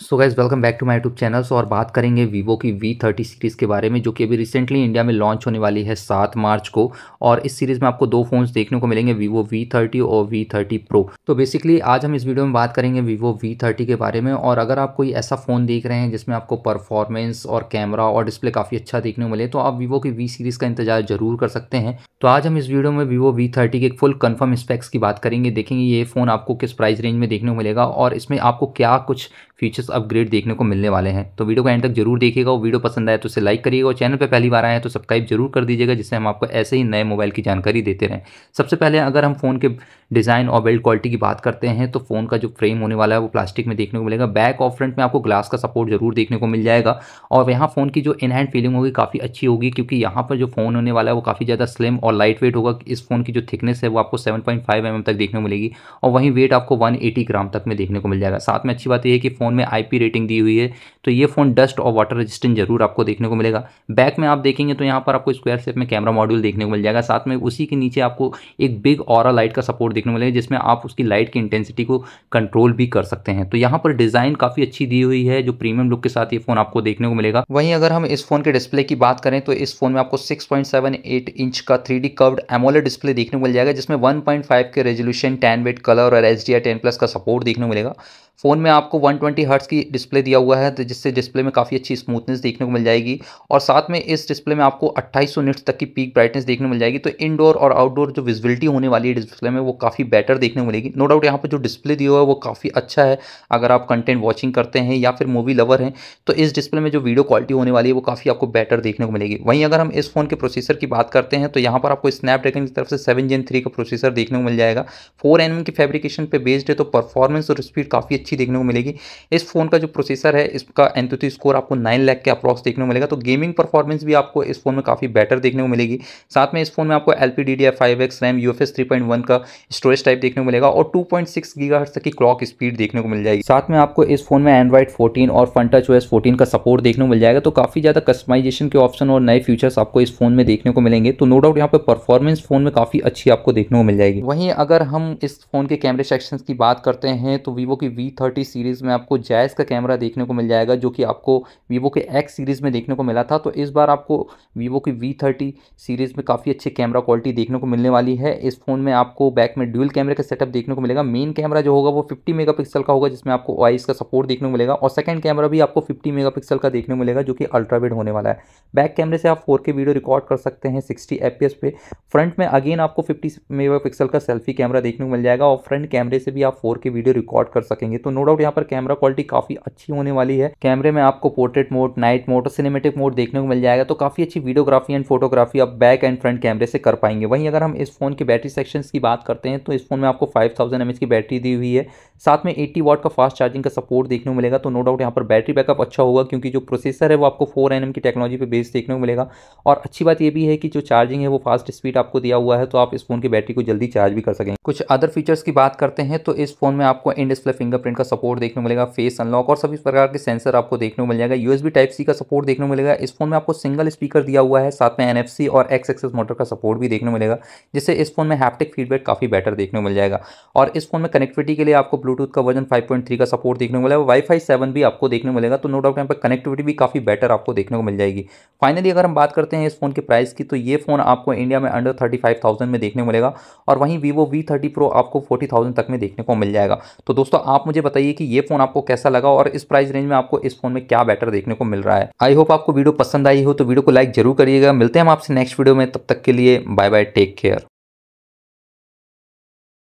so guys welcome back to my YouTube channel और बात करेंगे वीवो की वी थर्टी सीरीज़ के बारे में जो कि अभी रिसेंटली इंडिया में लॉन्च होने वाली है सात मार्च को और इस सीरीज़ में आपको दो फोन्स देखने को मिलेंगे वीवो वी थर्टी और वी थर्टी प्रो तो बेसिकली आज हम इस वीडियो में बात करेंगे वीवो वी थर्टी के बारे में और अगर आप कोई ऐसा फ़ोन देख रहे हैं जिसमें आपको परफॉर्मेंस और कैमरा और डिस्प्ले काफ़ी अच्छा देखने को मिले तो आप वीवो की वी सीरीज़ का इंतजार जरूर कर सकते हैं तो आज हम इस वीडियो में वीवो वी थर्टी के फुल कन्फर्म स्पेक्स की बात करेंगे देखेंगे ये फ़ोन आपको किस प्राइस रेंज में देखने को मिलेगा और इसमें आपको क्या कुछ फीचर्स अपग्रेड देखने को मिलने वाले हैं तो वीडियो को एंड तक जरूर देखिएगा वीडियो पसंद आए तो उसे लाइक करिएगा और चैनल पर पहली बार आए हैं तो सब्सक्राइब जरूर कर दीजिएगा जिससे हम आपको ऐसे ही नए मोबाइल की जानकारी देते रहें सबसे पहले अगर हम फ़ोन के डिज़ाइन और बिल्ड क्वालिटी की बात करते हैं तो फ़ोन का जो फ्रेम होने वाला है वो प्लास्टिक में देखने को मिलेगा बैक और फ्रंट में आपको ग्लास का सपोर्ट जरूर देखने को मिल जाएगा और यहाँ फ़ोन की जो इन हैंड फीलिंग होगी काफ़ी अच्छी होगी क्योंकि यहाँ पर जो फ़ोन होने वाला है वो काफ़ी ज़्यादा स्लिम और लाइट वेट होगा इस फ़ोन की जो थिकनेस है वो आपको सेवन पॉइंट तक देखने को मिलेगी और वहीं वेट आपको वन ग्राम तक में देखने को मिल जाएगा साथ में अच्छी बात यह है कि फ़ोन फ़ोन में आई रेटिंग दी हुई है तो ये फ़ोन डस्ट और वाटर रजिस्टेंट जरूर आपको देखने को मिलेगा बैक में आप देखेंगे तो यहाँ पर आपको स्क्वायर सेप में कैमरा मॉड्यूल देखने को मिल जाएगा साथ में उसी के नीचे आपको एक बिग और लाइट का सपोर्ट देखने को मिलेगा जिसमें आप उसकी लाइट की इंटेंसिटी को कंट्रोल भी कर सकते हैं तो यहाँ पर डिज़ाइन काफ़ी अच्छी दी हुई है जो प्रीमियम लुक के साथ ये फ़ोन आपको देखने को मिलेगा वहीं अगर हम इस फ़ोन के डिस्प्ले की बात करें तो इस फ़ोन में आपको 6.78 इंच का 3D कर्व्ड एमोलेड डिस्प्ले देखने को मिल जाएगा जिसमें 1.5 के रेजोल्यूशन 10 वेट कलर और एच डी प्लस का सपोर्ट देखने को मिलेगा फ़ोन में आपको 120 ट्वेंटी हर्ट्स की डिस्प्ले दिया हुआ है तो जिससे डिस्प्ले में काफ़ी अच्छी स्मूथनेस देखने को मिल जाएगी और साथ में इस डिस्प्ले में आपको 2800 सौ तक की पीक ब्राइटनेस देखने को मिल जाएगी तो इंडोर और आउटडोर जो विजिबिलिटी होने वाली है डिस्प्ले में वो काफ़ी बेटर देखने को मिलेगी नो डाउट यहाँ पर जो डिस्प्ले दिया हुआ है वो काफ़ी अच्छा है अगर आप कंटेंट वॉचिंग करते हैं या फिर मूवी लवर हैं तो इस डिस्प्ले में जो वीडियो क्वालिटी होने वाली है वो काफ़ी आपको बेटर देखने को मिलेगी वहीं अगर हम इस फ़ोन के प्रोसेसर की बात करते हैं तो यहाँ पर आपको स्नैपड्रैगन की तरफ से सेवन जेन थ्री का प्रोसेसर देखने को मिल जाएगा फोर एन की फेब्रिकेशन पर बेस्ड है तो परफॉर्मेंस और स्पीड काफ़ी अच्छी अच्छी देखने को मिलेगी इस फोन का जो प्रोसेसर है इसका एंथुथी स्कोर आपको नाइन लैख के अप्रॉक्स देखने को मिलेगा तो गेमिंग परफॉर्मेंस भी आपको इस फोन में काफ़ी बेटर देखने को मिलेगी साथ में इस फोन में आपको L P D RAM U F three point one का स्टोरेज टाइप देखने को मिलेगा और टू पॉइंट सिक्स तक की क्लॉक स्पीड देखने को मिल जाएगी साथ में आपको इस फोन में एंड्रॉइड फोर्टीन और फंटच ओएस फोर्टीन का सपोर्ट देखने को मिल जाएगा तो काफ़ी ज़्यादा कस्टमाइजेशन के ऑप्शन और नए फीचर्स आपको इस फोन में देखने को मिलेंगे तो नो डाउट यहाँ पर परफॉर्मेंस फोन में काफ़ी अच्छी आपको देखने को मिल जाएगी वहीं अगर हम इस फोन के कैमरे सेक्शन की बात करते हैं तो वीवो की वी थर्टी सीरीज़ में आपको जायज़ का कैमरा देखने को मिल जाएगा जो कि आपको वीवो के एक्स सीरीज़ में देखने को मिला था तो इस बार आपको वीवो की वी थर्टी सीरीज़ में काफ़ी अच्छे कैमरा क्वालिटी देखने को मिलने वाली है इस फ़ोन में आपको बैक में ड्यूल कैमरे का सेटअप देखने को मिलेगा मेन कैमरा जो होगा वो फिफ्टी मेगा का होगा जिसमें आपको वाइस का सपोर्ट देखने को मिलेगा और सेकेंड कैमरा भी आपको फिफ्टी मेगा का देखने को मिलेगा जो कि अल्ट्रावेड होने वाला है बैक कैमरे से आप फोर वीडियो रिकॉर्ड कर सकते हैं सिक्सटी एफ पे फ्रंट में अगेन आपको फिफ्टी मेगा का सेल्फी कैमरा देखने को मिल जाएगा और फ्रंट कैमरे से भी आप फोर वीडियो रिकॉर्ड कर सकेंगे तो तो नो डाउट यहाँ पर कैमरा क्वालिटी काफी अच्छी होने वाली है कैमरे में आपको पोर्ट्रेट मोड नाइट मोड और सिनेमेटिक मोड देखने को मिल जाएगा तो काफी अच्छी वीडियोग्राफी एंड फोटोग्राफी आप बैक एंड फ्रंट कैमरे से कर पाएंगे वहीं अगर हम इस फोन की बैटरी सेक्शन की बात करते हैं तो इस फोन में आपको फाइव थाउजेंड की बैटरी दी हुई है साथ में एट्टी वॉट का फास्ट चार्जिंग का सपोर्ट देखने को मिलेगा तो नो डाउट यहाँ पर बैटरी बैकअप अच्छा होगा क्योंकि जो प्रोसेसर है वो आपको फोर एन की टेक्नोलॉजी पर बेस देखने को मिलेगा और अच्छी बात यह भी है कि जो चार्जिंग है वो फास्ट स्पीड आपको दिया हुआ है तो आप इस फोन की बैटरी को जल्दी चार्ज भी कर सकेंगे कुछ अदर फीचर्स की बात करते हैं तो इस फोन में आपको इन डिस्प्ले फिंगरप्रिंट फिंगरप्रिंट का सपोर्ट देखने को मिलेगा फेस अनलॉक और सभी प्रकार के सेंसर आपको देखने को मिल जाएगा यूएसबी टाइप सी का सपोर्ट देखने को मिलेगा इस फोन में आपको सिंगल स्पीकर दिया हुआ है साथ में एनएफसी और एक्स एक्सेस मोटर का सपोर्ट भी देखने को मिलेगा जिससे इस फोन में हैप्टिक फीडबैक काफ़ी बेटर देखने को मिल जाएगा और इस फोन में कनेक्टिविटी के लिए आपको ब्लूटूथ का वर्जन फाइव का सपोर्ट देखने को मिलेगा वाईफाई सेवन भी आपको देखने को मिलेगा तो नो डाउट यहाँ पर कनेक्टिविटी भी काफ़ी बेटर आपको देखने को मिल जाएगी फाइनली अगर हम बात करते हैं इस फोन के प्राइस की तो ये फोन आपको इंडिया में अंडर थर्टी फाइव थाउजेंड में देखने को मिलेगा और वहीं वीवो वी थर्टी प्रो आपको फोर्टी थाउजेंड तक में देखने को मिल जाएगा तो दोस्तों आप मुझे मुझे बताइए कि ये फोन आपको कैसा लगा और इस प्राइस रेंज में आपको इस फोन में क्या बेटर देखने को मिल रहा है आई होप आपको वीडियो पसंद आई हो तो वीडियो को लाइक जरूर करिएगा मिलते हैं हम आपसे नेक्स्ट वीडियो में तब तक के लिए बाय बाय टेक केयर